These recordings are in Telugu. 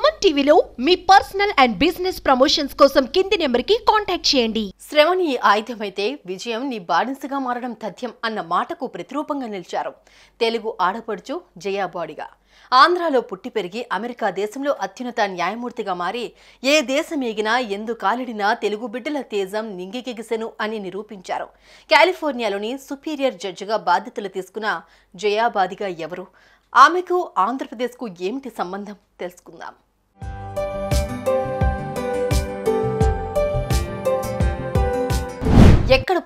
సుమన్ టీవీలో మీ పర్సనల్ అండ్ బిజినెస్ ప్రమోషన్స్ కోసం కింది నెంబర్కి కాంటాక్ట్ చేయండి శ్రమ ఆయుధమైతే విజయం నీ బానిసగా మారడం తథ్యం అన్న మాటకు ప్రతిరూపంగా నిలిచారు తెలుగు ఆడపడుచు జయాబాడిగా ఆంధ్రాలో పుట్టి పెరిగి అమెరికా దేశంలో అత్యున్నత న్యాయమూర్తిగా మారి ఏ దేశం ఎగినా ఎందు కాలిడినా తెలుగు బిడ్డల తేజం నింగికెగిసెను అని నిరూపించారు కాలిఫోర్నియాలోని సుపీరియర్ జడ్జిగా బాధ్యతలు తీసుకున్న జయాబాదిగా ఎవరు ఆమెకు ఆంధ్రప్రదేశ్కు ఏమిటి సంబంధం తెలుసుకుందాం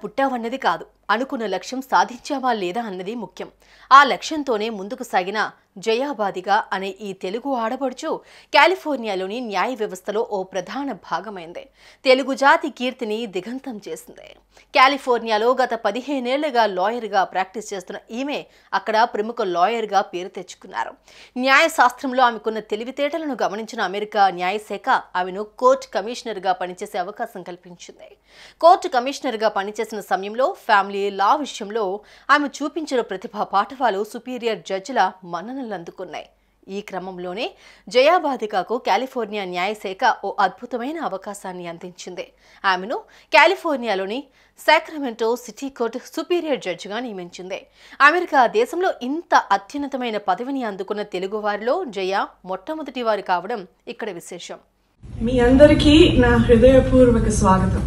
పుట్టావన్నది కాదు అనుకున్న లక్ష్యం సాధించావా లేదా అన్నది ముఖ్యం ఆ లక్ష్యంతోనే ముందుకు సాగిన జయాబాదిగా అనే ఈ తెలుగు ఆడబడుచు కాలిఫోర్నియాలోని న్యాయ వ్యవస్థలో ఓ ప్రధాన భాగమైంది తెలుగు జాతి కీర్తిని దిగంతం చేసింది కాలిఫోర్నియాలో గత పదిహేనేళ్లుగా లాయర్గా ప్రాక్టీస్ చేస్తున్న ఈమె అక్కడ ప్రముఖ లాయర్గా పేరు తెచ్చుకున్నారు న్యాయశాస్త్రంలో ఆమెకున్న తెలివితేటలను గమనించిన అమెరికా న్యాయశాఖ ఆమెను కోర్టు కమిషనర్గా పనిచేసే అవకాశం కల్పించింది కోర్టు కమిషనర్గా పనిచేసిన సమయంలో ఫ్యామిలీ ఫ్యామిలీ లా విషయంలో ఆమె చూపించిన ప్రతిభ పాఠవాలు సుపీరియర్ జడ్జిల మన్ననలు అందుకున్నాయి ఈ క్రమంలోనే జయాబాధికకు కాలిఫోర్నియా న్యాయశాఖ ఓ అద్భుతమైన అవకాశాన్ని అందించింది ఆమెను కాలిఫోర్నియాలోని సాక్రమెంటో సిటీ కోర్టు సుపీరియర్ జడ్జిగా నియమించింది అమెరికా దేశంలో ఇంత అత్యున్నతమైన పదవిని అందుకున్న తెలుగువారిలో జయ మొట్టమొదటి వారు కావడం ఇక్కడ విశేషం మీ అందరికీ నా హృదయపూర్వక స్వాగతం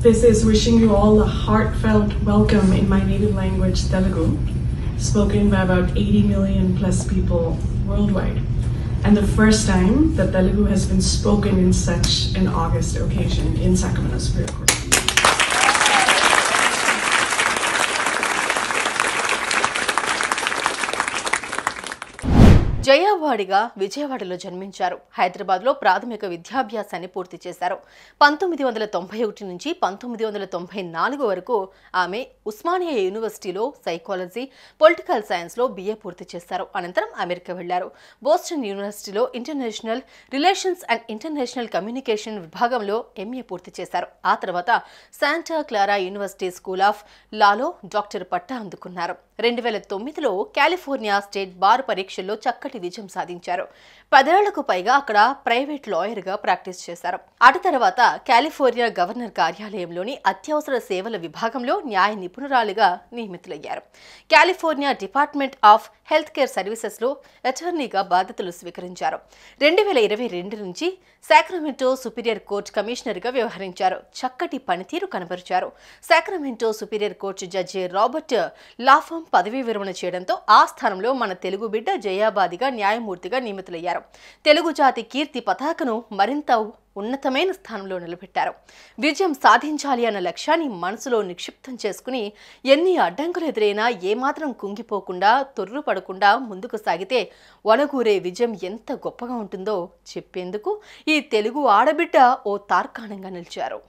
This is wishing you all a heartfelt welcome in my native language, Telugu, spoken by about 80 million plus people worldwide, and the first time that Telugu has been spoken in such an august occasion in Sacramento Superior Court. జయావాడిగా విజయవాడలో జన్మించారు హైదరాబాద్లో ప్రాథమిక విద్యాభ్యాసాన్ని పూర్తి చేశారు పంతొమ్మిది వందల తొంభై ఒకటి నుంచి పంతొమ్మిది వందల తొంభై నాలుగు వరకు ఆమె ఉస్మానియా యూనివర్సిటీలో సైకాలజీ పొలిటికల్ సైన్స్లో బిఏ పూర్తి చేశారు అనంతరం అమెరికా వెళ్లారు బోస్టన్ యూనివర్సిటీలో international relations and international communication విభాగంలో ఎంఏ పూర్తి చేశారు ఆ తర్వాత Santa Clara university school of లాలో డాక్టర్ పట్టా అందుకున్నారు రెండు వేల తొమ్మిదిలో కాలిఫోర్నియా స్టేట్ బార్ పరీక్షల్లో చక్కటి విజయం సాధించారు పదేళ్లకు పైగా అక్కడ ప్రైవేట్ లాయర్గా ప్రాక్టీస్ చేశారు అటు తర్వాత కాలిఫోర్నియా గవర్నర్ కార్యాలయంలోని అత్యవసర సేవల విభాగంలో న్యాయ నిపుణురాలుగా నియమితులయ్యారు California department of health care services లో అటర్నీగా బాధ్యతలు స్వీకరించారు రెండు వేల ఇరవై రెండు నుంచి సాక్రమెంటో సుపీరియర్ కోర్టు కమిషనర్గా వ్యవహరించారు చక్కటి పనితీరు కనబరిచారు Sacramento superior court judge Robert Lapham పదవీ విరమణ చేయడంతో ఆ స్థానంలో మన తెలుగు బిడ్డ జయాబాదిగా న్యాయమూర్తిగా నియమితులయ్యారు తెలుగు జాతి కీర్తి పతాకను మరింత ఉన్నతమైన స్థానంలో నిలబెట్టారు విజయం సాధించాలి అన్న లక్ష్యాన్ని మనసులో నిక్షిప్తం చేసుకుని ఎన్ని అడ్డంకులు ఎదురైనా ఏమాత్రం కుంగిపోకుండా తొర్రుపడకుండా ముందుకు సాగితే వనగూరే విజయం ఎంత గొప్పగా ఉంటుందో చెప్పేందుకు ఈ తెలుగు ఆడబిడ్డ ఓ తార్కాణంగా నిలిచారు